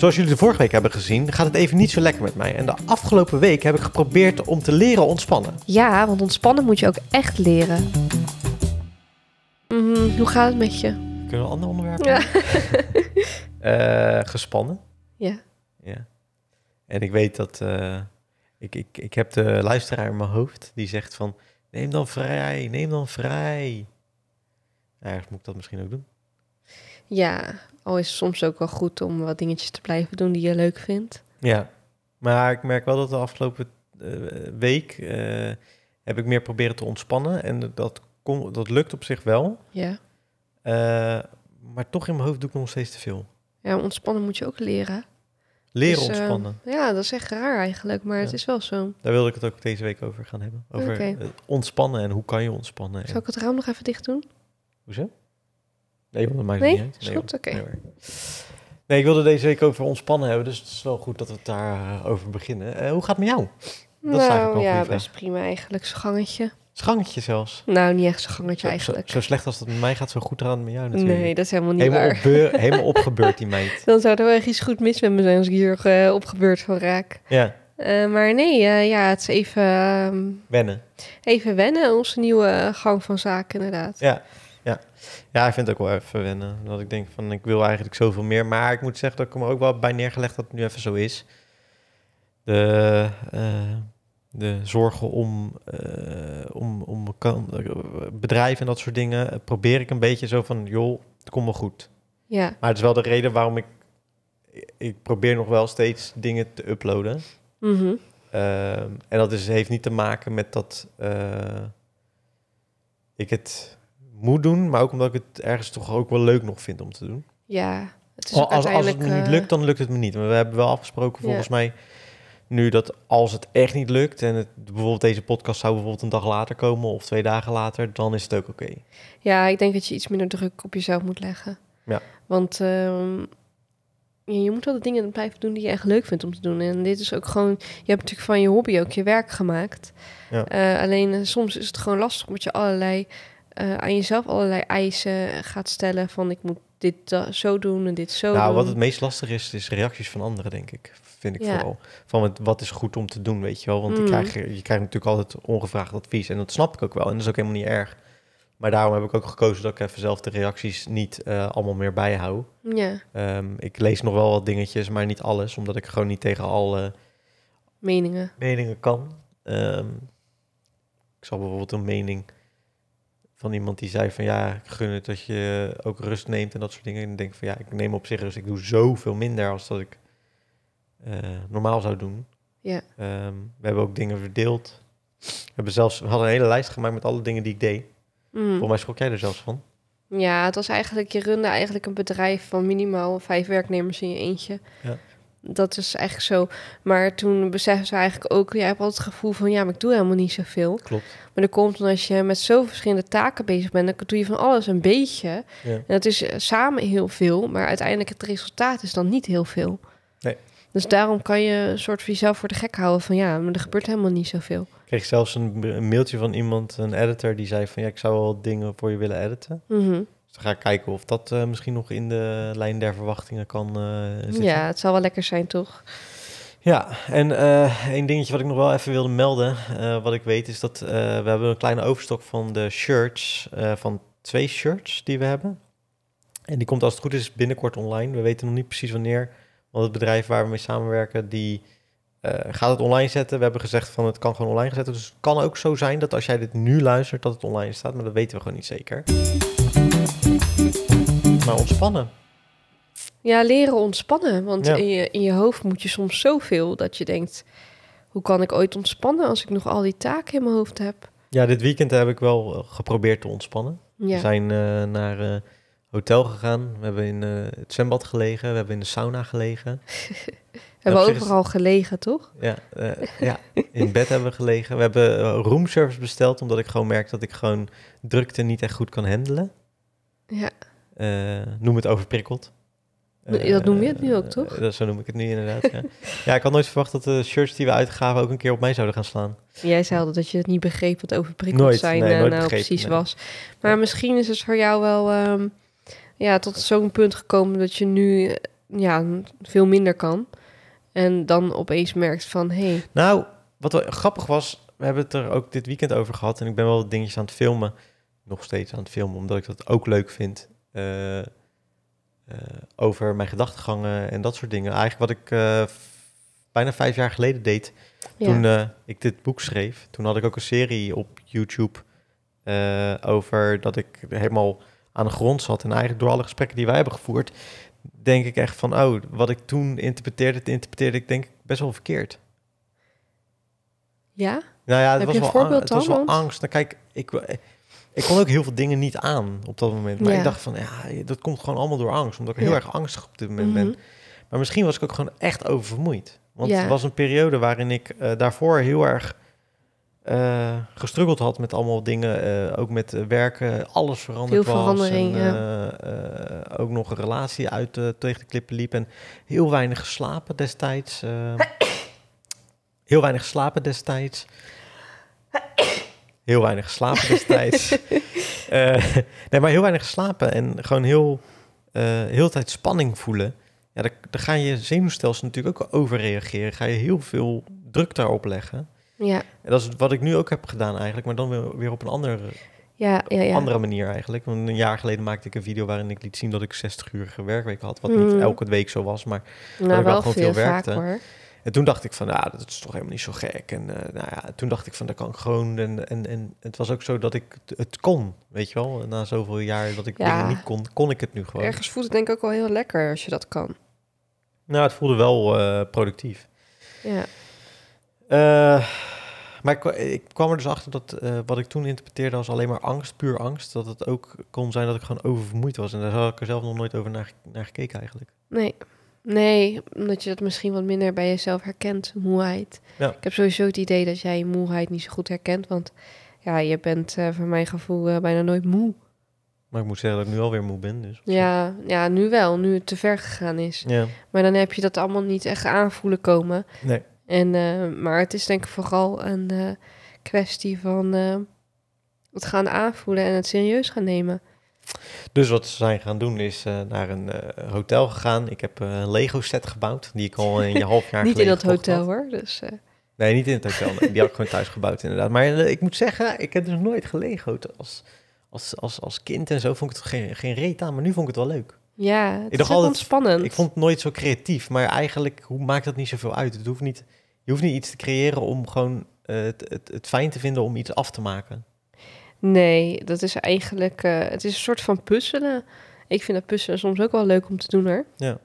Zoals jullie de vorige week hebben gezien, gaat het even niet zo lekker met mij. En de afgelopen week heb ik geprobeerd om te leren ontspannen. Ja, want ontspannen moet je ook echt leren. Mhm, hoe gaat het met je? Kunnen we een ander onderwerp? Ja. Eh, gespannen. Ja. ja. En ik weet dat. Eh, ik, ik, ik heb de luisteraar in mijn hoofd die zegt van. Neem dan vrij, neem dan vrij. Ergens moet ik dat misschien ook doen. Ja, al is het soms ook wel goed om wat dingetjes te blijven doen die je leuk vindt. Ja, maar ik merk wel dat de afgelopen eh, week eh, heb ik meer proberen te ontspannen. En dat, dat lukt op zich wel. Ja. Eh, maar toch in mijn hoofd doe ik nog steeds te veel. Ja, ontspannen moet je ook leren. Leren dus, ontspannen. ja, dat is echt raar eigenlijk, maar het is wel zo. Daar wilde ik het ook deze week over gaan hebben. Over ontspannen en hoe kan je ontspannen. Zal ik het raam nog even dicht doen? Hoezo? Nee, want dat maakt nee? niet Nee, goed, oké. Nee, ik wilde deze week over ontspannen hebben, dus het is wel goed dat we daar daarover eh, beginnen. Eh, hoe gaat het met jou? Dat nou, is ja, best prima eigenlijk. gangetje. Schangetje zelfs? Nou, niet echt gangetje eigenlijk. Zo, slecht als dat met mij gaat, zo goed eraan met jou natuurlijk. Nee, dat is helemaal niet helemaal waar. helemaal opgebeurd die meid. Dan zou er wel echt iets goed mis met me zijn als ik hier eh, opgebeurd van raak. Ja. maar nee, ja, het is even... Ehm, wennen. Even wennen, onze nieuwe gang van zaken inderdaad. Ja. Ja. ja, ik vind het ook wel even wennen. Dat ik denk van, ik wil eigenlijk zoveel meer. Maar ik moet zeggen dat ik me ook wel bij neergelegd dat het nu even zo is. De, eh, de zorgen om, uh, om, om bedrijven en dat soort dingen... probeer ik een beetje zo van, joh, het komt wel goed. Ja. Maar het is wel de reden waarom ik... Ik probeer nog wel steeds dingen te uploaden. Mhm. Ehm, en dat is, heeft niet te maken met dat eh, ik het moet doen, maar ook omdat ik het ergens toch ook wel leuk nog vind om te doen. Ja, het is als, als het me niet eh, lukt, dan lukt het me niet. Maar we hebben wel afgesproken, volgens mij, nu dat als het echt niet lukt en het, bijvoorbeeld deze podcast zou bijvoorbeeld een dag later komen of twee dagen later, dan is het ook oké. Okay. Ja, ik denk dat je iets minder druk op jezelf moet leggen. Ja. Want ehm, je moet wel de dingen blijven doen die je echt leuk vindt om te doen. En dit is ook gewoon, je hebt natuurlijk van je hobby ook je werk gemaakt. Ja. Eh, alleen eh, soms is het gewoon lastig omdat je allerlei eh, aan jezelf allerlei eisen gaat stellen van ik moet dit zo doen en dit zo nou, doen. Nou, wat het meest lastig is, is reacties van anderen, denk ik. Vind ik vooral. Van het, wat is goed om te doen, weet je wel. Want mm. krijg, je krijgt natuurlijk altijd ongevraagd advies. En dat snap ik ook wel. En dat is ook helemaal niet erg. Maar daarom heb ik ook gekozen dat ik even zelf de reacties niet eh, allemaal meer bijhoud. Ja. Ehm, ik lees nog wel wat dingetjes, maar niet alles. Omdat ik gewoon niet tegen alle meningen, meningen kan. Ehm, ik zal bijvoorbeeld een mening van iemand die zei van ja, ik gun het dat je ook rust neemt en dat soort dingen. En denk van ja, ik neem op zich rust. Ik doe zoveel minder als dat ik eh, normaal zou doen. Ja. Ehm, we hebben ook dingen verdeeld. We, hebben zelfs, we hadden een hele lijst gemaakt met alle dingen die ik deed. Mm. Volgens mij schrok jij er zelfs van. Ja, het was eigenlijk, je runde eigenlijk een bedrijf van minimaal vijf werknemers in je eentje. Ja dat is echt zo. Maar toen beseffen ze eigenlijk ook, jij hebt altijd het gevoel van ja, maar ik doe helemaal niet zoveel. Klopt. Maar dat komt omdat je met zoveel verschillende taken bezig bent, dan doe je van alles een beetje. Ja. En dat is eh, samen heel veel, maar uiteindelijk het resultaat is dan niet heel veel. Nee. Dus daarom kan je een soort van jezelf voor de gek houden van ja, maar er gebeurt helemaal niet zoveel. Ik kreeg zelfs een, mailtje van iemand, een editor, die zei van ja, ik zou wel dingen voor je willen editen. Mhm ga kijken of dat eh, misschien nog in de lijn der verwachtingen kan eh, zitten. Ja, het zal wel lekker zijn, toch? Ja, en eh, een dingetje wat ik nog wel even wilde melden, wat ik weet, is dat we hebben een kleine overstok van de shirts, van twee shirts die we hebben. En die komt als het goed is binnenkort online. We weten nog niet precies wanneer, want het bedrijf waar we mee samenwerken, die gaat het online zetten. We hebben gezegd van het kan gewoon online gezet. Dus het kan ook zo zijn dat als jij dit nu luistert, dat het online staat. Maar dat weten we gewoon niet zeker. Maar ontspannen. Ja, leren ontspannen. Want in, je, in je hoofd moet je soms zoveel dat je denkt... hoe kan ik ooit ontspannen als ik nog al die taken in mijn hoofd heb? Ja, dit weekend heb ik wel eh, geprobeerd te ontspannen. We zijn eh, naar eh, hotel gegaan. We hebben in het zwembad gelegen. We hebben in de sauna gelegen. we hebben overal gelegen, toch? Ja, ja, in bed hebben we gelegen. We hebben roomservice besteld, omdat ik gewoon merk dat ik gewoon drukte niet echt goed kan handelen. Ja. Eh, noem het overprikkeld. dat noem je het nu ook, eh, toch? dat, zo noem ik het nu inderdaad. ja. ja. ik had nooit verwacht dat de shirts die we uitgaven ook een keer op mij zouden gaan slaan. Jij zei altijd dat je het niet begreep wat overprikkeld zijn nee, nou precies was. Maar misschien is het voor jou wel ehm, ja, tot zo'n punt gekomen dat je nu ja, veel minder kan. En dan opeens merkt van Hey. Nou, wat grappig was, we hebben het er ook dit weekend over gehad. En ik ben wel wat dingetjes aan het filmen nog steeds aan het filmen, omdat ik dat ook leuk vind. Eh, eh, over mijn gedachtengangen en dat soort dingen. Eigenlijk wat ik eh, bijna vijf jaar geleden deed, ja. toen ik dit boek schreef. Toen had ik ook een serie op YouTube over dat ik helemaal aan de grond zat. En eigenlijk door alle gesprekken die wij hebben gevoerd, denk ik echt van, oh, wat ik toen interpreteerde, interpreteerde ik denk ik best wel verkeerd. Ja? Nou ja, het Heb was, je een wel, voorbeeld dan, het was wel angst. Nou, kijk, ik, ik kon ook heel veel dingen niet aan op dat moment. Maar ik dacht van, ja, dat komt gewoon allemaal door angst. Omdat ik heel erg angstig op dit moment ben. Mhm. Maar misschien was ik ook gewoon echt oververmoeid. Want het was een periode waarin ik eh, daarvoor heel erg eh, gestruggeld had met allemaal dingen. Eh, ook met werken, alles veranderd veel was. En, ook nog een relatie uit tegen de klippen liep. En heel weinig geslapen destijds. heel weinig geslapen destijds heel weinig geslapen destijds. Eh, nee, maar heel weinig slapen en gewoon heel, eh, heel de tijd spanning voelen. Ja, dan, ga je zenuwstelsel natuurlijk ook overreageren. Ga je heel veel druk daarop leggen. Ja. En dat is wat ik nu ook heb gedaan eigenlijk, maar dan weer, op een andere, ja, ja, ja. andere manier eigenlijk. Want een jaar geleden maakte ik een video waarin ik liet zien dat ik 60 uur werkweek had. Wat mm. niet elke week zo was, maar nou, wel, wel veel, veel werkte. Vaak, hoor. En toen dacht ik van, ah, dat is toch helemaal niet zo gek. En eh, nou ja, toen dacht ik van, dat kan ik gewoon. En, en, en het was ook zo dat ik het kon, weet je wel. Na zoveel jaar dat ik dingen niet kon, kon ik het nu gewoon. Ergens voelt het denk ik ook wel heel lekker als je dat kan. Nou, het voelde wel eh, productief. Ja. Eh, maar ik, kwam er dus achter dat wat ik toen interpreteerde als alleen maar angst, puur angst, dat het ook kon zijn dat ik gewoon oververmoeid was. En daar had ik er zelf nog nooit over naar, naar gekeken eigenlijk. Nee. Nee, omdat je dat misschien wat minder bij jezelf herkent, moeheid. Ja. Ik heb sowieso het idee dat jij moeheid niet zo goed herkent, want ja, je bent uh, voor mijn gevoel eh, bijna nooit moe. Maar ik moet zeggen dat ik nu alweer moe ben. Dus ja, ja, nu wel, nu het te ver gegaan is. Ja. Maar dan heb je dat allemaal niet echt aanvoelen komen. Nee. En, eh, maar het is denk ik vooral een kwestie van het gaan aanvoelen en het serieus gaan nemen. Dus wat ze zijn gaan doen is eh, naar een eh, hotel gegaan. Ik heb een Lego set gebouwd, die ik al een half jaar Niet in dat hotel hoor, dus... Eh. Nee, niet in het hotel. Die had ik gewoon thuis gebouwd inderdaad. Maar ik moet zeggen, ik heb dus nooit gelego als, als, als, als kind en zo. Vond ik het geen, geen reet aan, maar nu vond ik het wel leuk. Ja, het ik dacht altijd, Ik vond het nooit zo creatief, maar eigenlijk hoe maakt dat niet zoveel uit. Het hoeft niet, je hoeft niet iets te creëren om gewoon het, het, het fijn te vinden om iets af te maken. Nee, dat is eigenlijk... Eh, het is een soort van puzzelen. Ik vind dat puzzelen soms ook wel leuk om te doen, hoor. Ja.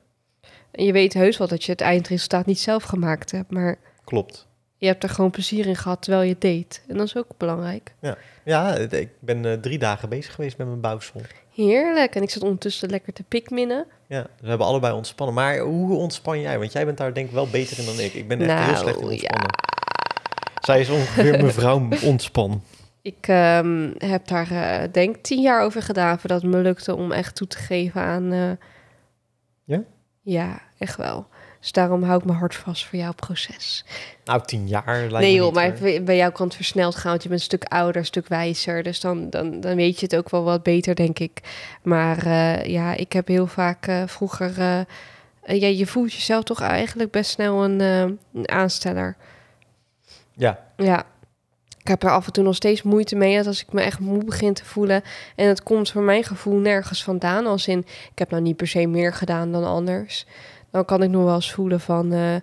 je weet heus wel dat je het eindresultaat niet zelf gemaakt hebt, maar... Klopt. Je hebt er gewoon plezier in gehad terwijl je deed. En dat is ook belangrijk. Ja, ja ik ben eh, drie dagen bezig geweest met mijn bouwsel. Heerlijk. En ik zat ondertussen lekker te pikminnen. Ja, we hebben allebei ontspannen. Maar hoe ontspan jij? Want jij bent daar denk ik wel beter in dan ik. Ik ben echt heel nou, slecht in ontspannen. Ja. Zij is ongeveer mevrouw ontspan. Ik ehm, heb daar uh, denk tien jaar over gedaan voordat het me lukte om echt toe te geven aan. Eh, ja? Ja, echt wel. Dus daarom hou ik mijn hart vast voor jouw proces. Nou, tien jaar lijkt nee, joh, maar bij jou kan het versneld gaan, want je bent een stuk ouder, een stuk wijzer. Dus dan, dan, dan weet je het ook wel wat beter, denk ik. Maar eh, ja, ik heb heel vaak vroeger... ja, je voelt jezelf toch eigenlijk best snel een, een aansteller. Ja. Ja, ik heb er af en toe nog steeds moeite mee. Dat als ik me echt moe begin te voelen. En het komt voor mijn gevoel nergens vandaan. Als in, ik heb nou niet per se meer gedaan dan anders. Dan kan ik nog wel eens voelen van, eh,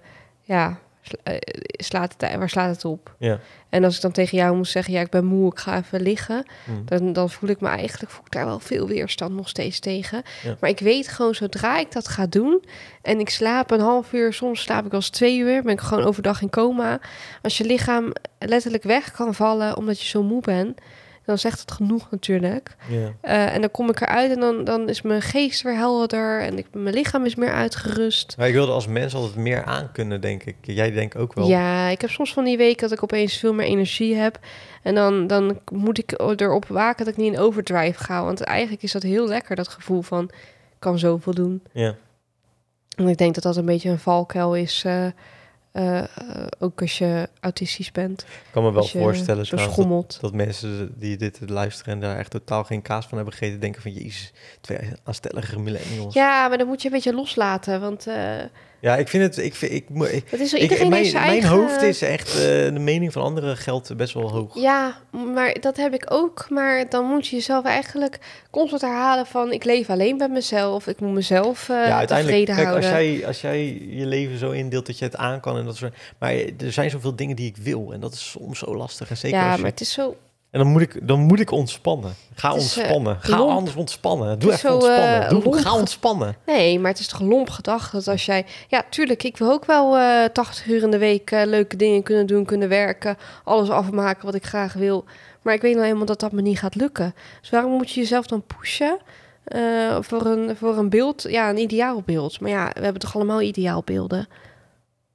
ja, eh, slaat het, waar slaat het op? Ja. En als ik dan tegen jou moet zeggen, ja, ik ben moe, ik ga even liggen, mm. dan, dan voel ik me eigenlijk, voel ik daar wel veel weerstand nog steeds tegen. Maar ik weet gewoon, zodra ik dat ga doen en ik slaap een half uur, soms slaap ik als twee uur, ben ik gewoon overdag in coma. Als je lichaam letterlijk weg kan vallen omdat je zo moe bent, dan zegt het genoeg natuurlijk. Eh, en dan kom ik eruit en dan, dan is mijn geest weer helder en ik, mijn lichaam is meer uitgerust. Maar ik wilde als mens altijd meer aan kunnen, denk ik. Jij denkt ook wel. Ja, ik heb soms van die weken dat ik opeens veel meer energie heb. En dan, dan moet ik erop waken dat ik niet in overdrive ga. Want eigenlijk is dat heel lekker, dat gevoel van ik kan zoveel doen. Ja. Yeah. En ik denk dat dat een beetje een valkuil is. Eh, eh, eh, ook als je autistisch bent. Ik kan me wel voorstellen dat, dat, mensen die dit luisteren en daar echt totaal geen kaas van hebben gegeten, denken van jezus, twee aanstellige millennials. Ja, maar dan moet je een beetje loslaten, want eh, ja, ik vind het. Ik, vind, ik, ik, is iedereen ik, mijn, zijn mijn hoofd is echt. Eh, de mening van anderen geldt best wel hoog. Ja, maar dat heb ik ook. Maar dan moet je jezelf eigenlijk constant herhalen van ik leef alleen bij mezelf. Ik moet mezelf uh, ja, uiteindelijk, kijk, houden. Als jij, als jij je leven zo indeelt dat je het aan kan en dat soort. Maar er zijn zoveel dingen die ik wil. En dat is soms zo lastig. En zeker ja, maar het is zo en dan moet ik, dan moet ik ontspannen. Ga eh, ontspannen. Ga anders ontspannen. Doe even ontspannen. Eh, Doe, ga ontspannen. Nee, maar het is toch lomp gedacht dat als jij... Ja, tuurlijk, ik wil ook wel uh, eh, 80 uur in de week leuke dingen kunnen doen, kunnen werken. Alles afmaken wat ik graag wil. Maar ik weet nou helemaal dat dat me niet gaat lukken. Dus waarom moet je jezelf dan pushen voor, een, voor een beeld? Ja, een ideaal beeld? Maar ja, we hebben toch allemaal ideaalbeelden?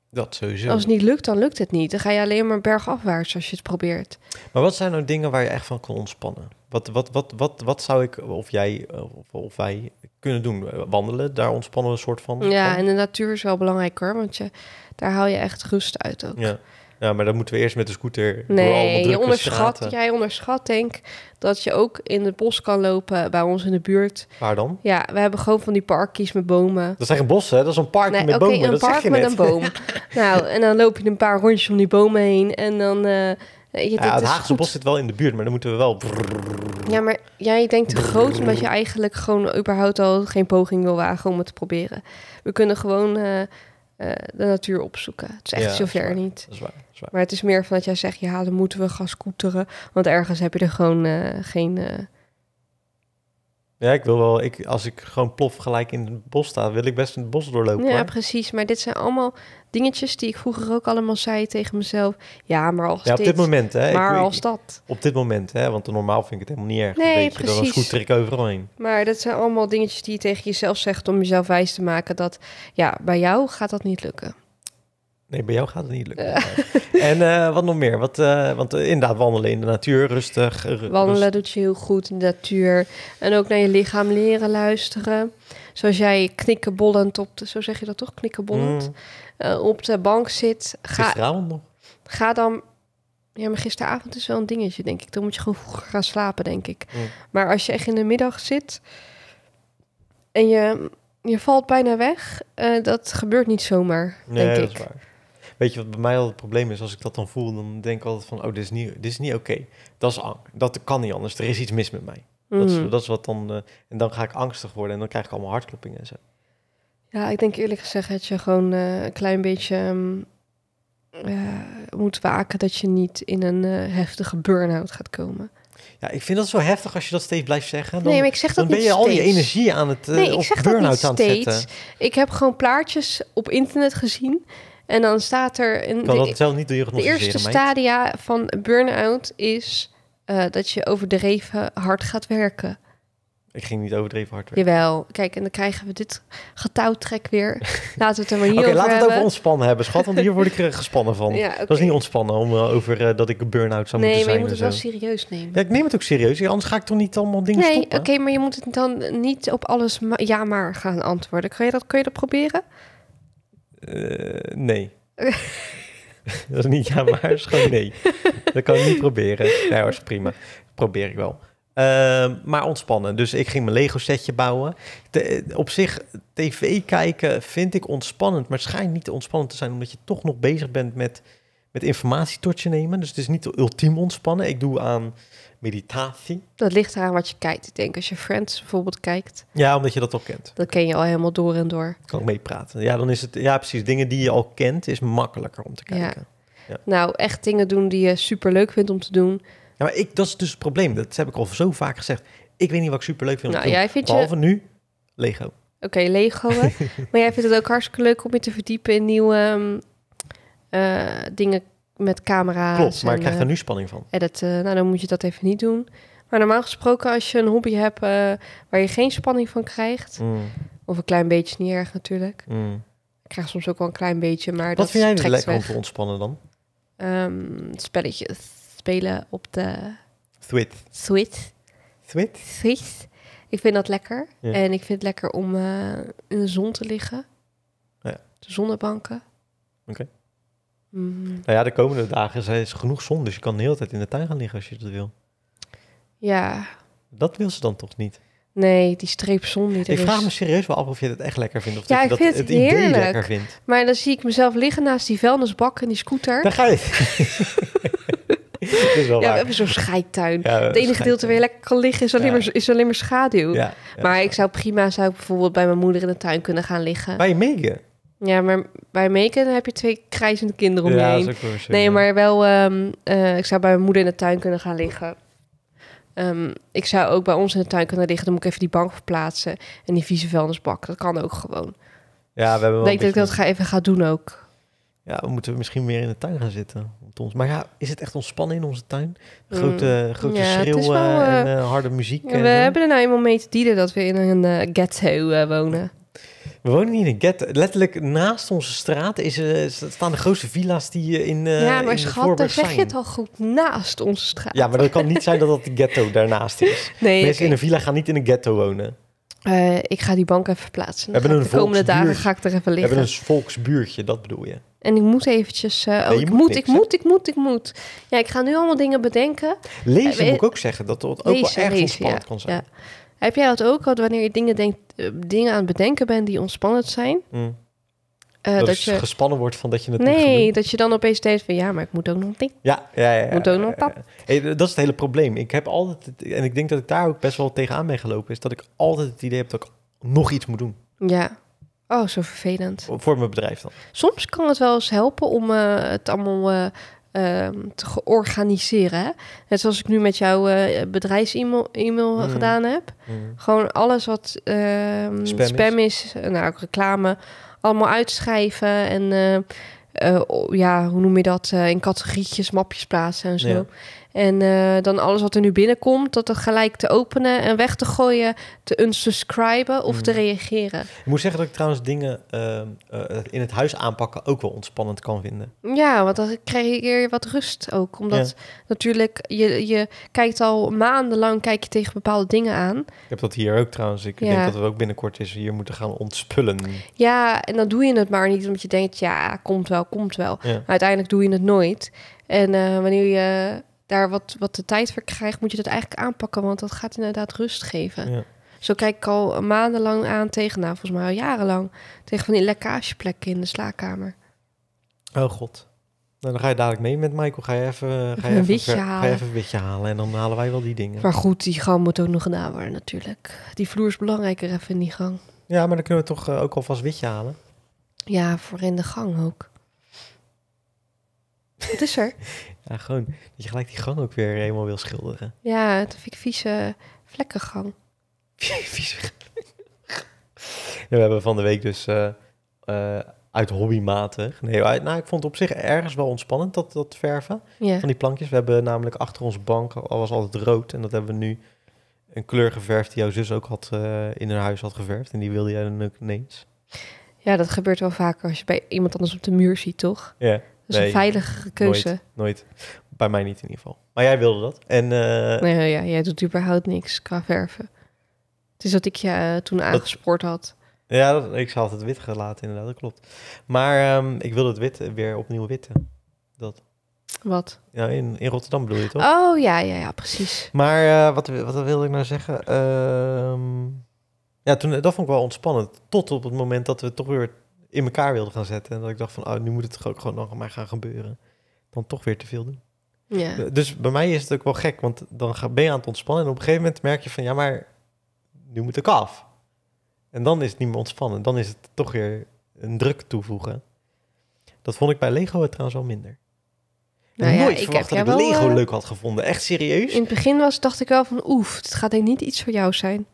Dat sowieso. Als het niet lukt, dan lukt het niet. Dan ga je alleen maar bergafwaarts als je het probeert. Maar wat zijn nou dingen waar je echt van kan ontspannen? Wat, wat, wat, wat, wat zou ik of jij of, wij kunnen doen? Wandelen, daar ontspannen we een soort van. Ja, en de natuur is wel belangrijk hoor, want je, daar haal je echt rust uit ook. Ja ja, nou, maar dan moeten we eerst met de scooter. Nee, je onderschat. Jij onderschat, denk dat je ook in het bos kan lopen bij ons in de buurt. Waar dan? Ja, we hebben gewoon van die parkjes met bomen. Dat zijn geen bos, hè? Dat is een park met okay, bomen. Een dat park met een boom. nou, en dan loop je een paar rondjes om die bomen heen en dan. Eh, je, ja, het Haagse bos zit wel in de buurt, maar dan moeten we wel... Ja, maar jij denkt te groot omdat je eigenlijk gewoon überhaupt al geen poging wil wagen om het te proberen. We kunnen gewoon eh, eh, de natuur opzoeken. Het is echt ja, zover niet. Dat is waar. Maar het is meer van dat jij zegt, ja, dan moeten we gaan scooteren. Want ergens heb je er gewoon eh, geen... Eh, ja, ik wil wel, ik, als ik gewoon plof gelijk in het bos sta, wil ik best in het bos doorlopen. Ja, precies. Maar dit zijn allemaal dingetjes die ik vroeger ook allemaal zei tegen mezelf. Ja, maar als ja, op dit, moment, hè. Maar als dat. Op dit moment, hè. Want normaal vind ik het helemaal niet erg. Nee, een precies. Dan scooter ik overal heen. Maar dat zijn allemaal dingetjes die je tegen jezelf zegt om jezelf wijs te maken dat, ja, bij jou gaat dat niet lukken. Nee, bij jou gaat het niet lukken. En eh, wat nog meer? Wat, eh, want eh, inderdaad, wandelen in de natuur, rustig. wandelen doet je heel goed in de natuur. En ook naar je lichaam leren luisteren. Zoals jij knikkenbollend op de, zo zeg je dat toch, knikkenbollend, mm. op de bank zit. Ga, nog. Ga dan, ja, maar gisteravond is wel een dingetje, denk ik. Dan moet je gewoon vroeger gaan slapen, denk ik. Mm. Maar als je echt in de middag zit en je, je valt bijna weg, dat gebeurt niet zomaar, nee, denk ik. Weet je wat bij mij al het probleem is? Als ik dat dan voel, dan denk ik altijd van... oh, dit is niet, dit is niet oké. Dat is angst. Dat kan niet anders. Er is iets mis met mij. Dat, is, mm. dat is wat dan... Eh, en dan ga ik angstig worden en dan krijg ik allemaal hartkloppingen en zo. Ja, ik denk eerlijk gezegd dat je gewoon eh, een klein beetje... Ehm, eh, moet waken dat je niet in een heftige burn-out gaat komen. Ja, ik vind dat zo heftig als je dat steeds blijft zeggen. Dan, nee, maar ik zeg dat dan ben je al je energie aan het uh, nee, ik zeg burn-out aan het zetten. Ik heb gewoon plaatjes op internet gezien en dan staat er... In dat niet De eerste stadia van burn-out is eh, dat je overdreven hard gaat werken. Ik ging niet overdreven hard werken. Jawel. Kijk, en dan krijgen we dit getouwtrek weer. Laten we het er maar hier okay, laten we het over ontspannen hebben, schat. Want hier word ik er eh, gespannen van. Ja, Dat is niet ontspannen om eh, over dat ik een burn-out zou moeten zijn. Nee, maar je moet het wel serieus nemen. Ja, ik neem het ook serieus. Anders ga ik toch niet allemaal dingen stoppen? Nee, oké, maar je moet het dan niet op alles ja maar gaan antwoorden. Kun je dat, kun je dat proberen? Eh, nee. dat is niet ja, maar is gewoon nee. dat kan ik niet proberen. Nee was prima. Probeer ik wel. Ehm, maar ontspannen. Dus ik ging mijn Lego setje bouwen. Eh, op zich, tv kijken vind ik ontspannend. Maar het schijnt niet ontspannend te zijn, omdat je toch nog bezig bent met, met informatie tot je nemen. Dus het is niet ultiem ontspannen. Ik doe aan meditatie. Dat ligt eraan wat je kijkt. Ik denk als je Friends bijvoorbeeld kijkt. Ja, omdat je dat al kent. Dat ken je al helemaal door en door. Kan ik meepraten. Ja, dan is het, ja precies, dingen die je al kent is makkelijker om te kijken. Ja. Nou, echt dingen doen die je super leuk vindt om te doen. Ja, maar ik, dat is dus het probleem. Dat heb ik al zo vaak gezegd. Ik weet niet wat ik super leuk vind om nou, te doen. Jij vindt behalve je... nu Lego. Oké, Lego. maar jij vindt het ook hartstikke leuk om je te verdiepen in nieuwe um, dingen met camera's. maar ik krijg er eh, nu spanning van. Editen, nou dan moet je dat even niet doen. Maar normaal gesproken, als je een hobby hebt eh, waar je geen spanning van krijgt, mm. of een klein beetje, niet erg natuurlijk. Mm. Ik krijg soms ook wel een klein beetje, maar Wat dat vind jij het lekker om te ontspannen dan? Um, spelletjes spelen op de... Switch. Switch. Switch? Switch. Ik vind dat lekker. En ik vind het lekker om eh, in de zon te liggen. Ja. De zonnebanken. Oké. Mhm. Nou ja, de komende dagen is genoeg zon, dus je kan de hele tijd in de tuin gaan liggen als je dat wil. Ja. Dat wil ze dan toch niet? Nee, die streep zon niet. Ik vraag me serieus wel af of je het echt lekker vindt. Of ja, ik dat vind het, het idee lekker vindt. Maar dan zie ik mezelf liggen naast die vuilnisbak en die scooter. Daar ga je. dat is wel ja, we hebben zo'n scheidtuin. het enige gedeelte waar je lekker kan liggen is alleen, maar, is alleen maar schaduw. maar ik zou prima zou ik bijvoorbeeld bij mijn moeder in de tuin kunnen gaan liggen. Bij meegen. Ja, maar bij Meken heb je twee krijzende kinderen om je heen. nee, maar wel, ehm, eh, ik zou bij mijn moeder in de tuin kunnen gaan liggen. Ehm, ik zou ook bij ons in de tuin kunnen liggen. Dan moet ik even die bank verplaatsen en die vieze vuilnisbak. Dat kan ook gewoon. Ja, we hebben wel Denk dat ik dat ga even ga doen ook. Ja, we moeten misschien meer in de tuin gaan zitten. Maar ja, is het echt ontspannen in onze tuin? Mm. Grote, grote ja, schreeuwen eh, en eh, harde muziek. we hebben er nou eenmaal mee te dealen dat we in een ghetto wonen. We wonen niet in een ghetto. Letterlijk naast onze straat is, uh, staan de grootste villa's die eh, in uh, Ja, maar in schat, daar zeg je het al goed. Naast onze straat. Ja, maar dat kan niet zijn dat dat de ghetto daarnaast is. Nee, in een villa gaan niet in een ghetto wonen. ik ga die bank even plaatsen. hebben een de komende dagen ga ik er even liggen. We hebben een volksbuurtje, dat bedoel je. En ik moet eventjes... Uh, oh, ik, moet, ik moet, ik moet, ik moet. Ja, ik ga nu allemaal dingen bedenken. Lezen moet ik ook zeggen. Dat dat ook wel erg kan zijn. Ja. Heb jij dat ook, dat wanneer je dingen, denkt, eh, dingen aan het bedenken bent die ontspannend zijn? Mm. Eh, dat, je gespannen wordt van dat je het nee, dat je dan opeens denkt van ja, maar ik moet ook nog dit. Ja, ja, ja, ja. Moet ook nog dat. Hey, dat is het hele probleem. Ik heb altijd, en ik denk dat ik daar ook best wel tegenaan ben gelopen, is dat ik altijd het idee heb dat ik nog iets moet doen. Ja. Oh, zo vervelend. Voor mijn bedrijf dan. Soms kan het wel eens helpen om eh, het allemaal uh, Ehm, te georganiseren. Net zoals ik nu met jouw eh, bedrijfs-e-mail mm. gedaan heb. Mm. Gewoon alles wat spam, ehm, spam, is, is eh, nou ook reclame, allemaal uitschrijven en eh, ja, hoe noem je dat? in categorietjes, mapjes plaatsen en zo. En eh, dan alles wat er nu binnenkomt, dat er gelijk te openen en weg te gooien, te unsubscriben of te hmm. reageren. Ik moet zeggen dat ik trouwens dingen eh, eh, in het huis aanpakken ook wel ontspannend kan vinden. Ja, want dan krijg je wat rust ook. Omdat natuurlijk, je, je kijkt al maandenlang kijk je tegen bepaalde dingen aan. Ik heb dat hier ook trouwens. Ik denk dat we ook binnenkort eens hier moeten gaan ontspullen. Ja, en dan doe je het maar niet omdat je denkt, ja, komt wel, komt wel. Maar uiteindelijk doe je het nooit. En wanneer je daar wat, wat de tijd voor krijgt, moet je dat eigenlijk aanpakken. Want dat gaat inderdaad rust geven. Ja. Zo kijk ik al maandenlang aan tegen, nou volgens mij al jarenlang, tegen van die lekkageplekken in de slaapkamer. Oh god. Nou, dan ga je dadelijk mee met Michael. Ga je even, eh, ga je even, een halen. Ga je even witje halen en dan halen wij wel die dingen. Maar goed, die gang moet ook nog gedaan worden natuurlijk. Die vloer is belangrijker even in die gang. Ja, maar dan kunnen we toch eh, ook alvast witje halen. Ja, voor in de gang ook. het is er? Ja, gewoon dat je gelijk die gang ook weer helemaal wil schilderen. Ja, dat vind ik vieze vlekkengang. vieze ja, We hebben van de week dus eh, eh, uit hobbymatig... Nee, uit, nou, ik vond het op zich ergens wel ontspannend, dat, dat verven ja. van die plankjes. We hebben namelijk achter onze bank, al was altijd rood, en dat hebben we nu een kleur geverfd die jouw zus ook had, eh, in haar huis had geverfd. En die wilde jij dan ook ineens. Ja, dat gebeurt wel vaker als je bij iemand anders op de muur ziet, toch? Ja is een veilige keuze. Nooit, Bij mij niet in ieder geval. Maar jij wilde dat. En, eh, nee, ja, jij doet überhaupt niks qua verven. Het is dat ik je eh, toen aangespoord had. Ja, ik had het wit gelaten inderdaad, dat klopt. Maar ehm, ik wilde het wit weer opnieuw witten. Dat. Wat? Ja, in, in Rotterdam bedoel je toch? Oh ja, ja, ja, precies. Maar eh, wat, wat wilde ik nou zeggen? Ehm, ja, toen, dat vond ik wel ontspannend. Tot op het moment dat we toch weer in elkaar wilde gaan zetten. En dat ik dacht van, oh, nu moet het toch ook gewoon nog maar gaan gebeuren. Dan toch weer te veel doen. Ja. Eh, dus bij mij is het ook wel gek, want dan ga, ben je aan het ontspannen. En op een gegeven moment merk je van, ja, maar nu moet ik af. En dan is het niet meer ontspannen. Dan is het toch weer een druk toevoegen. Dat vond ik bij Lego het trouwens wel minder. Nou ja, nooit ik verwacht heb dat ik Lego eh, leuk had gevonden. Echt serieus. In het begin was, dacht ik wel van oef, het gaat denk ik niet iets voor jou zijn.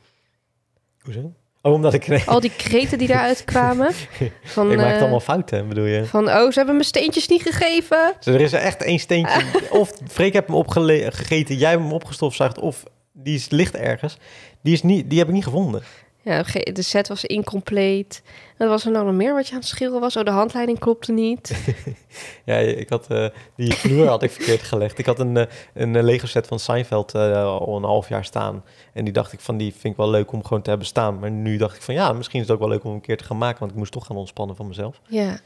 Hoezo? Oh, omdat ik... Al die kreten die daaruit kwamen. Van, ik maak eh, allemaal fouten, bedoel je? Van, oh, ze hebben mijn steentjes niet gegeven. Dus er is echt één steentje. of Freek heb hem opgegeten, jij hebt hem opgestofzuigd. Of die is licht ergens. Die, is niet, die heb ik niet gevonden. Ja, de set was incompleet. dat was er nou nog meer wat je aan het schilderen was? Oh, de handleiding klopte niet. ja, ik had eh, die vloer had ik verkeerd gelegd. Ik had een, uh, een eh, Lego set van Seinfeld al een half jaar staan. En die dacht ik van, die vind ik wel leuk om gewoon te hebben staan. Maar nu dacht ik van, ja, misschien is het ook wel leuk om een keer te gaan maken. Want ik moest toch gaan ontspannen van mezelf. Ja.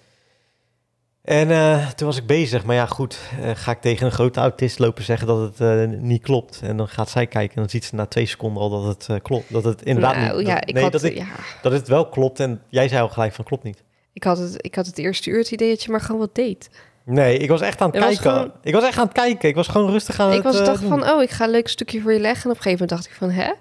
En eh, toen was ik bezig, maar ja, goed, eh, ga ik tegen een grote autist lopen zeggen dat het eh, niet klopt. En dan gaat zij kijken en dan ziet ze na twee seconden al dat het klopt. Dat het inderdaad nou, niet, ja, dat, ik nee, dat, het, ja. dat het wel klopt. En jij zei al gelijk van klopt niet. Ik had het, ik had het eerste uur het idee dat je maar gewoon wat deed. Nee, ik was echt aan het, kijken. ik was echt aan het kijken. Ik was gewoon rustig aan het... Ik was dacht van, oh, ik ga een leuk stukje voor je leggen. En op een gegeven moment dacht ik van, hè?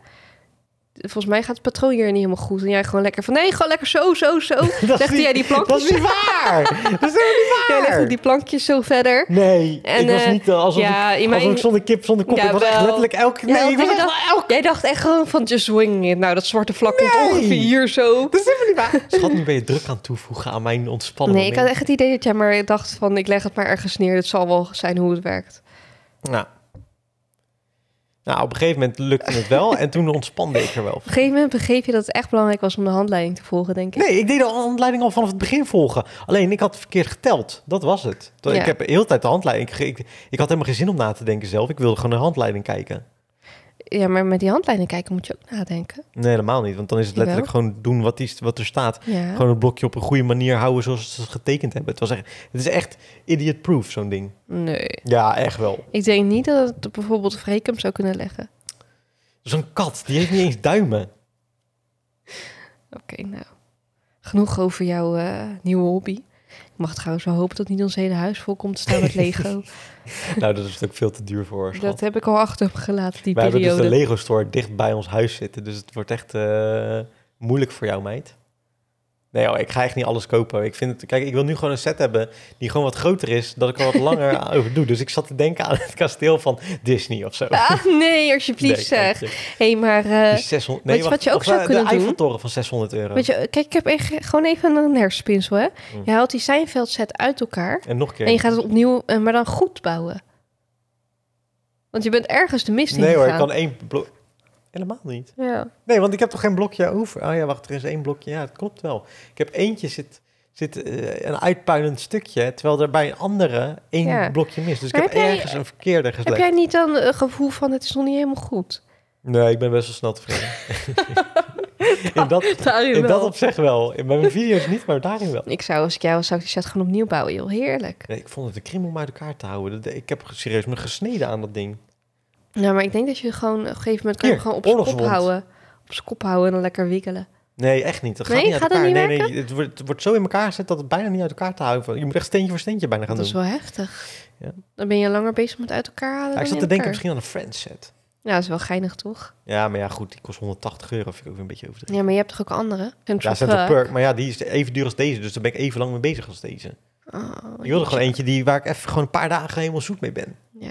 volgens mij gaat het patroon hier niet helemaal goed. En jij gewoon lekker van, nee, gewoon lekker zo, zo, zo. legde jij die plankjes... Dat is niet waar! dat is niet waar! die plankjes zo verder. Nee, en, ik was eh, niet uh, alsof, ja, ik, zonder kip, zonder kop. Ja, ik was echt letterlijk elke... Nee, ik jij, dacht, jij dacht echt gewoon van, just swing it. Nou, dat zwarte vlak ongeveer hier zo. Dat is helemaal niet waar. Schat, nu ben je druk aan toevoegen aan mijn ontspanning. Nee, ik had echt het idee dat jij maar dacht van, ik leg het maar ergens neer. Het zal wel zijn hoe het werkt. Nou... Nou, op een gegeven moment lukte het wel en toen ontspande ik er wel. Op een gegeven moment begreep je dat het echt belangrijk was om de handleiding te volgen, denk ik. Nee, ik deed de handleiding al vanaf het begin volgen. Alleen ik had verkeerd geteld. Dat was het. Ik heb de hele tijd de handleiding. Ik, ik, had helemaal geen zin om na te denken zelf. Ik wilde gewoon de handleiding kijken. Ja, maar met die handleiding kijken moet je ook nadenken. Nee, helemaal niet. Want dan is het letterlijk gewoon doen wat, wat er staat. Gewoon het blokje op een goede manier houden zoals ze het getekend hebben. Het, was echt, het is echt idiot-proof, zo'n ding. Nee. Ja, echt wel. Ik denk niet dat het bijvoorbeeld Vreekum zou kunnen leggen. Zo'n kat, die heeft niet eens duimen. Oké, nou. Genoeg over jouw eh, nieuwe hobby mag trouwens wel hopen dat niet ons hele huis vol komt te staan met Lego. nou, dat is natuurlijk veel te duur voor. Schat. Dat heb ik al achterop gelaten, die Wij periode. We hebben dus de Lego-store dicht bij ons huis zitten. Dus het wordt echt eh, moeilijk voor jou, meid. Nee, ik ga echt niet alles kopen. Ik vind het, kijk, ik wil nu gewoon een set hebben die gewoon wat groter is, dat ik er wat langer over doe. Dus ik zat te denken aan het kasteel van Disney of zo. Ah, nee, alsjeblieft zeg. Hé, hey, maar 600, eh, nee, wat, je ook zou eh, kunnen doen. De Eiffeltoren van 600 euro. Weet je, kijk, ik heb echt, gewoon even een hersenspinsel, hè. Mm. Je haalt die Seinfeld set uit elkaar. En nog een keer. En je gaat het opnieuw, eh, maar dan goed bouwen. Want je bent ergens de mist in Nee hoor, ik kan één blok... Helemaal niet. Ja. Nee, want ik heb toch geen blokje over. Ah ja, wacht, er is één blokje. Ja, het klopt wel. Ik heb eentje zit, zit eh, een uitpuilend stukje, terwijl er bij een andere één blokje mis. Dus ik heb, ergens jij, een verkeerde gezet. Heb jij niet dan een eh, gevoel van het is nog niet helemaal goed? Nee, ik ben best wel snel in dat, op dat opzicht wel. In mijn video's niet, maar daarin wel. Ik zou, als ik jou was, zou ik die set gewoon opnieuw bouwen. Heel heerlijk. Nee, ik vond het een krim om uit elkaar te houden. Ik heb serieus me gesneden aan dat ding. Nou, maar ik denk dat je gewoon op een gegeven moment kan gewoon op z'n kop houden. Op z'n kop houden en dan lekker wikkelen. Nee, echt niet. Dat gaat niet uit elkaar. nee, nee, het wordt, wordt zo in elkaar gezet dat het bijna niet uit elkaar te houden. Je moet echt steentje voor steentje bijna gaan doen. Dat is wel heftig. Ja. Dan ben je langer bezig met uit elkaar halen. Ja, ik zat te denken misschien aan een friends set. Ja, dat is wel geinig toch? Ja, maar ja, goed, die kost 180 euro. Vind ik ook een beetje overdreven. Ja, maar je hebt toch ook andere? Ja, zijn Central Perk. Maar ja, die is even duur als deze. Dus daar ben ik even lang mee bezig als deze. Oh, Ik wilde gewoon eentje die, waar ik even gewoon een paar dagen helemaal zoet mee ben. Ja.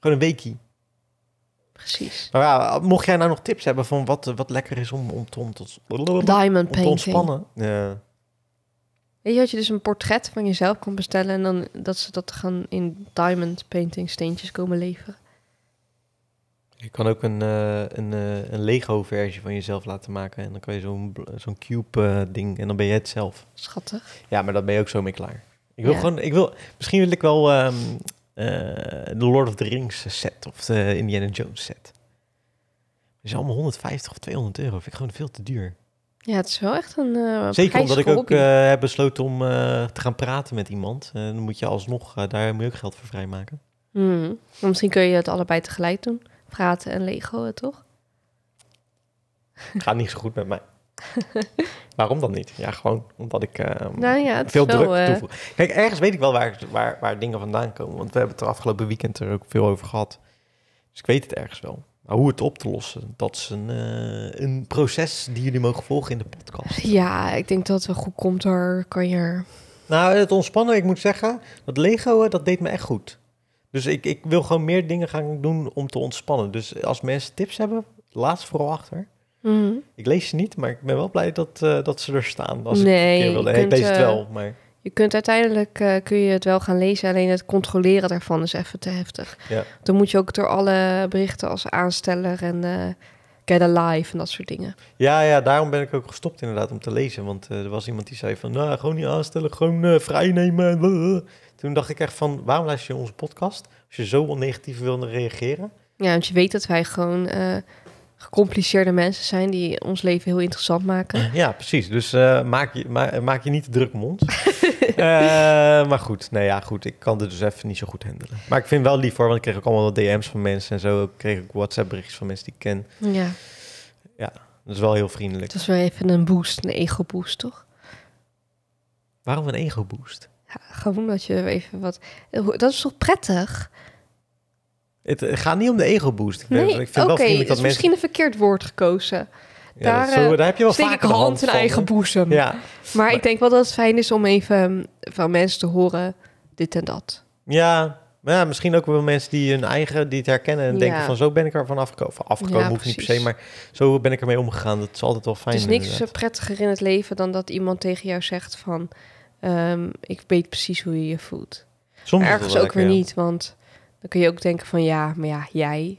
Gewoon een weekie precies. Maar mocht jij nou nog tips hebben van wat, eh, wat lekker is om, om, om, tot, Diamond om te ontspannen? Ja. Weet je dat je dus een portret van jezelf kan bestellen en dan dat ze dat gaan in diamond painting steentjes komen leveren? Je kan ook een, eh, een, eh, een Lego-versie van jezelf laten maken. En dan kan je zo'n zo'n cube-ding. en dan ben je het zelf. Schattig. Ja, maar dan ben je ook zo mee klaar. Ik wil gewoon, ik wil, misschien wil ik wel ehm, eh, de Lord of the Rings set of de Indiana Jones set. is allemaal 150 of 200 euro. Vind ik gewoon veel te duur. Ja, het is wel echt een. Eh, Zeker omdat ik ook eh, heb besloten om te gaan praten met iemand. dan moet je alsnog, daar moet ook geld voor vrijmaken. Hmm. Misschien kun je het allebei tegelijk doen. Praten en Lego, toch? Gaat niet zo goed met mij. Waarom dan niet? Ja, gewoon omdat ik ehm, nou veel druk eh, toevoeg. Kijk, ergens weet ik wel waar, waar, waar dingen vandaan komen. Want we hebben het er afgelopen weekend er ook veel over gehad. Dus ik weet het ergens wel. Maar hoe het op te lossen, dat is een, eh, een proces die jullie mogen volgen in de podcast. Ja, ik denk dat het goed komt hoor. Kan je er... Nou, het ontspannen, ik moet zeggen, dat Lego, eh, dat deed me echt goed. Dus ik, ik wil gewoon meer dingen gaan doen om te ontspannen. Dus als mensen tips hebben, laat ze vooral achter. Mm. Ik lees ze niet, maar ik ben wel blij dat, eh, dat ze er staan. Als nee, ik, een keer wil. Kunt, ik lees het eh, wel, maar... Je kunt uiteindelijk eh, kun je het wel gaan lezen, alleen het controleren daarvan is even te heftig. Ja. Dan moet je ook door alle berichten als aansteller en uh, get alive en dat soort dingen. Ja, ja, daarom ben ik ook gestopt inderdaad om te lezen. Want er was iemand die zei van, nou, gewoon niet aanstellen, gewoon vrijnemen. Toen dacht ik echt van, waarom luister je onze podcast? Als je zo negatief wil reageren. Ja, want je weet dat wij gewoon gecompliceerde mensen zijn die ons leven heel interessant maken. Ja, precies. Dus eh, maak, je, ma maak je niet te druk mond. Eh, maar goed, nou ja, goed. Ik kan dit dus even niet zo goed handelen. Maar ik vind wel lief hoor, want ik kreeg ook allemaal DM's van mensen en zo. Ik kreeg ik WhatsApp berichtjes van mensen die ik ken. Ja. Ja, dat is wel heel vriendelijk. Het is wel even een boost, een ego boost, toch? Waarom een ego boost? Ja, gewoon dat je even wat... Dat is toch prettig? Het gaat niet om de ego-boost. Nee, oké, okay, is misschien een verkeerd woord gekozen. daar, eh, daar heb je wel vaak ik hand, in eigen boezem. Ja. Maar, ik denk wel dat het fijn is om even ehm, van mensen te horen dit en dat. Ja, maar ja, misschien ook wel mensen die hun eigen die het herkennen en denken van zo ben ik er van afgekomen. Afgekomen hoeft niet per se, maar zo ben ik ermee omgegaan. Dat is altijd wel fijn. Het is niks prettiger in het leven dan dat iemand tegen jou zegt van ehm, ik weet precies hoe je je voelt. Soms maar ergens ook weer niet, want dan kun je ook denken van ja, maar ja, jij.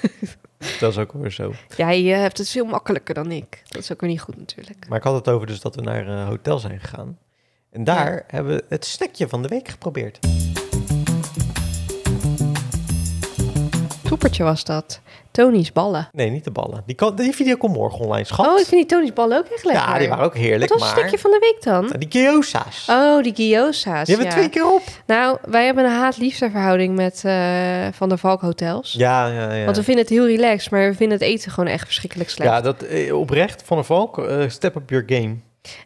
dat is ook weer zo. Jij eh, hebt het veel makkelijker dan ik. Dat is ook weer niet goed natuurlijk. Maar ik had het over dus dat we naar een eh, hotel zijn gegaan. En daar hebben we het snackje van de week geprobeerd. toepertje was dat. Tony's ballen. Nee, niet de ballen. Die, kon, die video komt morgen online, schat. Oh, ik vind die Tony's ballen ook echt lekker. Ja, die waren ook heerlijk. Wat was een stukje van de week dan? Die gyoza's. Oh, die gyoza's. Die hebben twee keer op. Nou, wij hebben een haat-liefde verhouding met eh, Van der Valk Hotels. Ja, ja, ja. Want we vinden het heel relaxed, maar we vinden het eten gewoon echt verschrikkelijk slecht. Ja, dat, eh, oprecht, Van der Valk, uh, step up your game.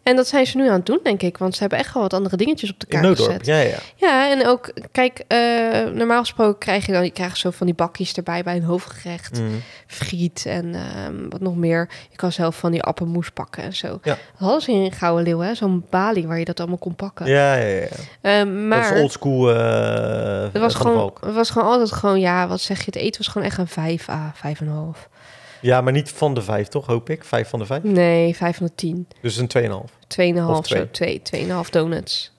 En dat zijn ze nu aan het doen, denk ik. Want ze hebben echt wel wat andere dingetjes op de kaart gezet. Ja, ja. ja, en ook, kijk, eh, normaal gesproken krijg je dan... je krijgt zo van die bakjes erbij bij een hoofdgerecht. Mm. Friet en ehm, wat nog meer. Je kan zelf van die appenmoes pakken en zo. Ja. Dat hadden ze in Gouden Leeuw, hè? Zo'n balie waar je dat allemaal kon pakken. Ja, ja, ja. maar, ehm, dat is oldschool uh, het was gewoon, Het was gewoon altijd gewoon, ja, wat zeg je? Het eten was gewoon echt een 5 a 5,5. Ja, maar niet van de vijf, toch? Hoop ik. Vijf van de vijf? Nee, vijf van de tien. Dus een 2,5. Tweeënhalf, zo. twee, tweeënhalf donuts.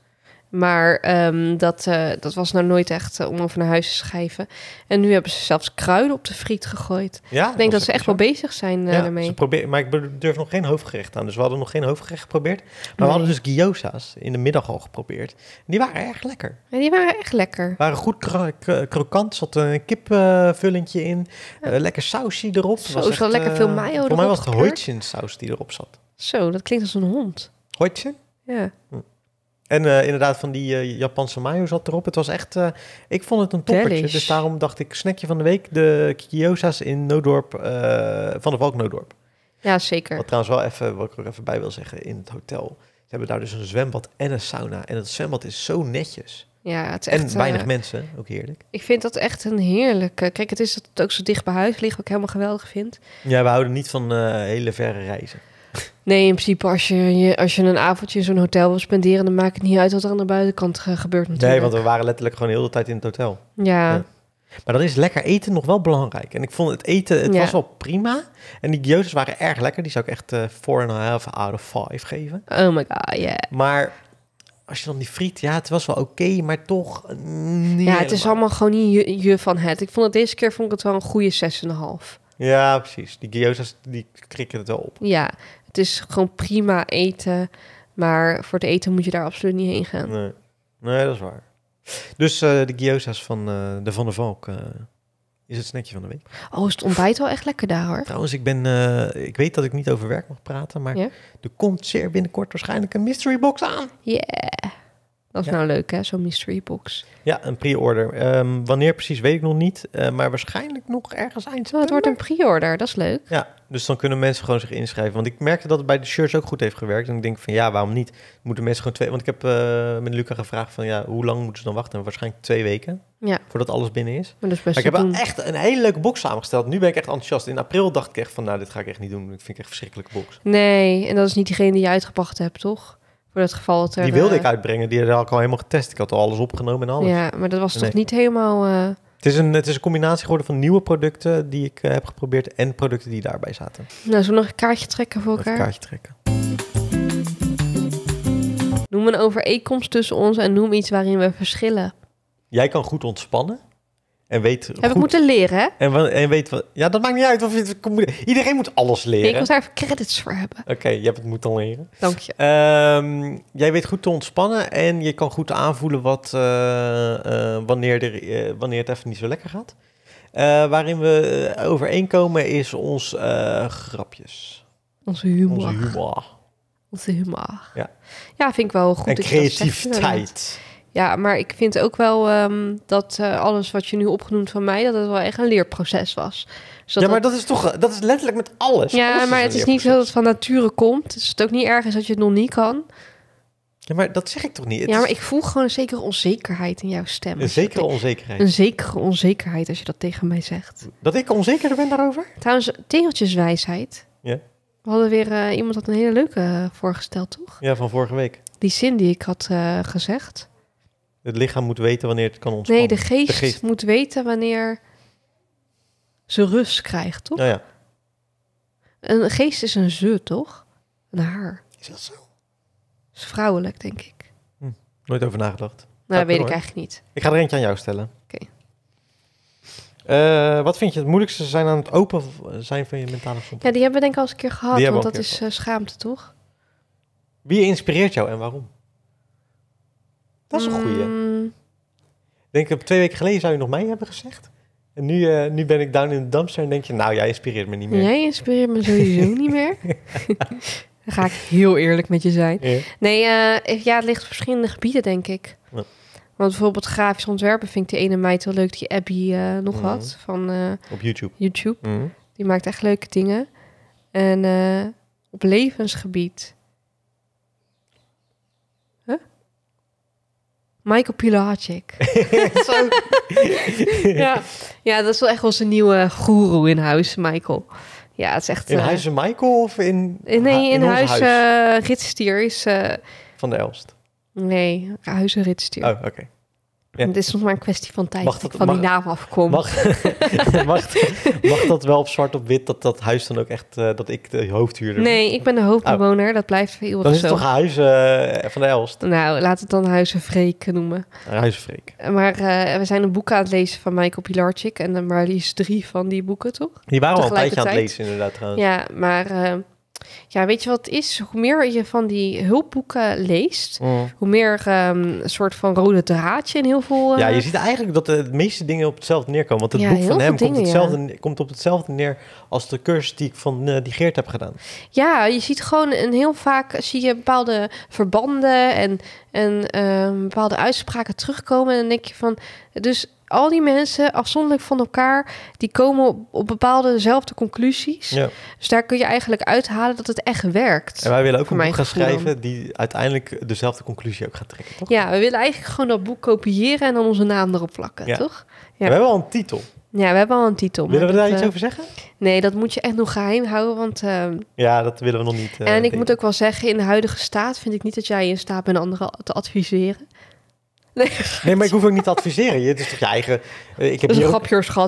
Maar ehm, dat, eh, dat was nou nooit echt eh, om over naar huis te schrijven. En nu hebben ze zelfs kruiden op de friet gegooid. Ja, ik denk dat, ze echt wel bezig zijn eh, ja, daarmee. Ze proberen, maar ik durf nog geen hoofdgerecht aan. Dus we hadden nog geen hoofdgerecht geprobeerd. Maar we hadden dus gyoza's in de middag al geprobeerd. die waren erg lekker. Ja, die waren echt lekker. Waren goed krokant. Zat een kipvullentje in. lekker sausje erop. Zo, was wel lekker veel mayo erop. Voor mij was het saus die erop zat. Zo, dat klinkt als een hond. Hoitje? Ja. Hm. En eh, inderdaad, van die eh, Japanse mayo zat erop. Het was echt, eh, ik vond het een toppertje. Dus daarom dacht ik, snackje van de week, de kikiosa's in Noodorp, van de Valk Noodorp. Ja, zeker. Wat trouwens wel even, wat ik er even bij wil zeggen, in het hotel. Ze hebben daar dus een zwembad en een sauna. En het zwembad is zo netjes. Ja, het is echt, en weinig mensen, ook heerlijk. Ik vind dat echt een heerlijke... Kijk, het is dat het ook zo dicht bij huis ligt, wat ik helemaal geweldig vind. Ja, we houden niet van hele verre reizen. Nee, in principe als je, als je een avondje in zo'n hotel wil spenderen... dan maakt het niet uit wat er aan de buitenkant eh, gebeurt natuurlijk. Nee, want we waren letterlijk gewoon heel de hele tijd in het hotel. Ja. Maar dan is lekker eten nog wel belangrijk. En ik vond het eten, het was wel prima. En die gyozes waren erg lekker. Die zou ik echt 4,5 uh, eh, out of 5 geven. Oh my god, ja. Maar als je dan die friet, ja, het was wel oké, maar toch niet Ja, het is allemaal gewoon niet je, van het. Ik vond het deze keer vond ik het wel een goede 6,5. Ja, precies. Die gyozas, die krikken het wel op. Ja, het is gewoon prima eten. Maar voor het eten moet je daar absoluut niet heen gaan. Nee, nee dat is waar. Dus eh, de gyoza's van eh, de Van der Valk eh, is het snackje van de week. Oh, is het ontbijt wel echt lekker daar hoor. Trouwens, ik, ben, ik weet dat ik niet over werk mag praten, maar de er komt zeer binnenkort waarschijnlijk een mystery box aan. Yeah. Dat is nou leuk hè, zo'n mystery box. Ja, een pre-order. Ehm, wanneer precies weet ik nog niet, maar waarschijnlijk nog ergens eind. Oh, het wordt een pre-order, dat is leuk. Ja, dus dan kunnen mensen gewoon zich inschrijven. Want ik merkte dat het bij de shirts ook goed heeft gewerkt. En ik denk van ja, waarom niet? Moeten mensen gewoon twee. Want ik heb eh, met Luca gevraagd van ja, hoe lang moeten ze dan wachten? Waarschijnlijk twee weken. Ja. Voordat alles binnen is. Maar, dat is best ik heb echt een hele leuke box samengesteld. Nu ben ik echt enthousiast. In april dacht ik echt van nou, dit ga ik echt niet doen. Ik vind ik echt verschrikkelijke box. Nee, en dat is niet diegene die je uitgebracht hebt, toch? Voor dat geval. die wilde eh, ik uitbrengen. Die had ik al helemaal getest. Ik had al alles opgenomen en alles. Ja, maar dat was toch niet helemaal. Eh, het is, een, het is een combinatie geworden van nieuwe producten die ik eh, heb geprobeerd en producten die daarbij zaten. Nou, zullen we nog een kaartje trekken voor elkaar? een kaartje trekken. Noem een overeenkomst tussen ons en noem iets waarin we verschillen. Jij kan goed ontspannen. En weet Heb ik moeten leren, hè? En, en weet wat... Ja, dat maakt niet uit. Of je, iedereen moet alles leren. ik moet daar even credits voor hebben. Oké, je hebt het moeten leren. Dank je. Ehm, jij weet goed te ontspannen en je kan goed aanvoelen wat, eh, eh, wanneer, er, eh, wanneer het even niet zo lekker gaat. waarin we overeenkomen is ons grapjes. Onze humor. Onze humor. Ja. ja, vind ik wel goed. En creativiteit. Ja, maar ik vind ook wel ehm, dat eh, alles wat je nu opgenoemd van mij, dat het wel echt een leerproces was. Dus ja, maar dat is toch, dat is letterlijk met alles. Ja, maar het is niet zo dat het van nature komt. Dus het ook niet erg dat je het nog niet kan. Ja, maar dat zeg ik toch niet? Het ja, maar ik voel gewoon een zekere onzekerheid in jouw stem. Een zekere onzekerheid? Een zekere onzekerheid als je dat tegen mij zegt. Dat ik onzeker ben daarover? Trouwens, tegeltjeswijsheid. Ja. We hadden weer, eh, iemand had een hele leuke eh, voorgesteld, toch? Ja, van vorige week. Die zin die ik had gezegd. Het lichaam moet weten wanneer het kan ontspannen. Nee, de geest, moet weten wanneer ze rust krijgt, toch? ja. Een geest is een ze, toch? Een haar. Is dat zo? Is vrouwelijk, denk ik. Hm, nooit over nagedacht. Nou, dat weet ik eigenlijk niet. Ik ga er eentje aan jou stellen. Oké. Eh, wat vind je het moeilijkste zijn aan het open zijn van je mentale gezondheid? Ja, die hebben we denk ik al eens een keer gehad, want dat is eh, schaamte, toch? Wie inspireert jou en waarom? Dat is een goede. Hmm. Denk ik, twee weken geleden zou je nog mij hebben gezegd. En nu, eh, nu ben ik down in de dumpster en denk je, nou, jij inspireert me niet meer. Jij inspireert me sowieso niet meer. ga ik heel eerlijk met je zijn. Ja. Nee, eh, ja, het ligt op verschillende gebieden, denk ik. Want bijvoorbeeld grafisch ontwerpen vind ik de ene meid wel leuk die Abby eh, nog mhm. had. Van, op YouTube. YouTube. Mhm. Die maakt echt leuke dingen. En op levensgebied Michael Pilacic. ja. ja, dat is wel echt onze nieuwe goeroe in huis, Michael. Ja, het is echt... In uh, huis Michael of in... nee, in, huis, huis. Uh, eh, Ritstier is... Uh, Van de Elst? Nee, huizen Ritstier. Oh, oké. Het is nog maar een kwestie van tijd mag dat, ik van die naam afkom. Mag, dat wel op zwart op wit dat dat huis dan ook echt, eh, dat ik de hoofdhuurder ben? Nee, ik ben de hoofdbewoner. Oh. Dat blijft voor eeuwig Dan is het toch huis uh, eh, van de Elst? Nou, laat het dan Huizen Freek noemen. Huizen Freek. Eh, maar we zijn een boek aan het lezen van Michael Pilarczyk. En maar liefst drie van die boeken, toch? Die waren al een tijdje aan het lezen inderdaad trouwens. Ja, maar ja, weet je wat het is? Hoe meer je van die hulpboeken leest, oh. hoe meer ehm, een soort van rode draadje in heel veel. Ja, eh, je ziet eigenlijk dat de meeste dingen op hetzelfde neerkomen. Want het boek van hem komt, hetzelfde, komt op hetzelfde neer als de cursus die ik van uh, die Geert heb gedaan. Ja, je ziet gewoon een heel vaak zie je bepaalde verbanden en, en ehm, bepaalde uitspraken terugkomen. En dan denk je van. Dus al die mensen afzonderlijk van elkaar, die komen op, bepaalde dezelfde conclusies. Ja. Dus daar kun je eigenlijk uithalen dat het echt werkt. En wij willen ook een boek gaan schrijven die uiteindelijk dezelfde conclusie ook gaat trekken. Toch? Ja, we willen eigenlijk gewoon dat boek kopiëren en dan onze naam erop plakken, ja. toch? Ja. we hebben al een titel. Ja, we hebben al een titel. Willen we daar dat, iets eh, over zeggen? Nee, dat moet je echt nog geheim houden, want... Eh, ja, dat willen we nog niet. Eh, en ik moet ook wel zeggen, in de huidige staat vind ik niet dat jij in staat bent anderen te adviseren. Nee, maar ik hoef ook niet te adviseren. Het is toch je eigen... Eh, ik heb je grapjeurschat.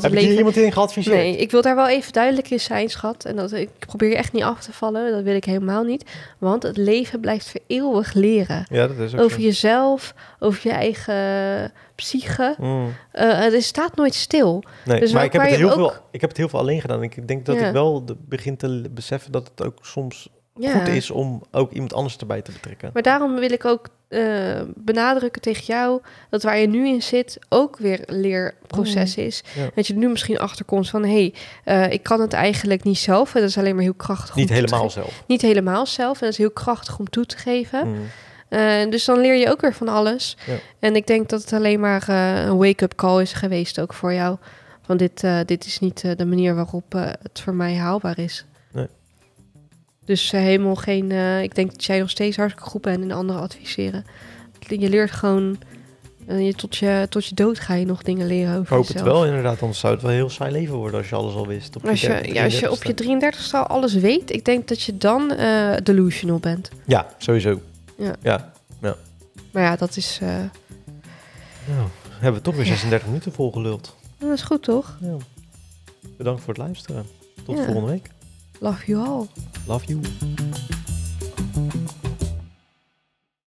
een grapje, schat. Heb je iemand in geadviseerd? Nee, ik wil daar wel even duidelijk in zijn, schat. En dat, ik probeer je echt niet af te vallen. Dat wil ik helemaal niet. Want het leven blijft voor eeuwig leren. Ja, dat is ook Over jezelf, over je eigen psyche. Mm. Uh, eh, het eh, staat nooit stil. Nee, dus maar ik heb, het heel veel, ik heb het heel veel alleen gedaan. Ik denk dat ik wel begin te beseffen dat het ook soms ja. goed is om ook iemand anders erbij te betrekken. Maar daarom wil ik ook eh, benadrukken tegen jou dat waar je nu in zit ook weer leerproces mm. is. Dat je nu misschien achterkomt van hé, hey, eh, ik kan het eigenlijk niet zelf. En dat is alleen maar heel krachtig. Niet helemaal zelf. Niet helemaal zelf. En dat is heel krachtig om toe te geven. Mm. Eh, dus dan leer je ook weer van alles. En ik denk dat het alleen maar een wake-up call is geweest ook voor jou. Van dit, dit is niet de manier waarop het voor mij haalbaar is. Dus eh, helemaal geen. Eh, ik denk dat jij nog steeds hartstikke goed bent en de anderen adviseren. Je leert gewoon. Uh, je, tot, je, tot je dood ga je nog dingen leren over. Ik hoop het wel, inderdaad. Anders zou het wel heel saai leven worden als je alles al wist. Op als, je, als je op je 33ste al alles weet, ik denk dat je dan uh, delusional bent. Ja, sowieso. Ja. ja. Maar ja, dat is. Nou, hebben we toch weer 36 ja. minuten volgeluld. Dat is goed, toch? Ja. Bedankt voor het luisteren. Tot volgende week. Love you all. Love you.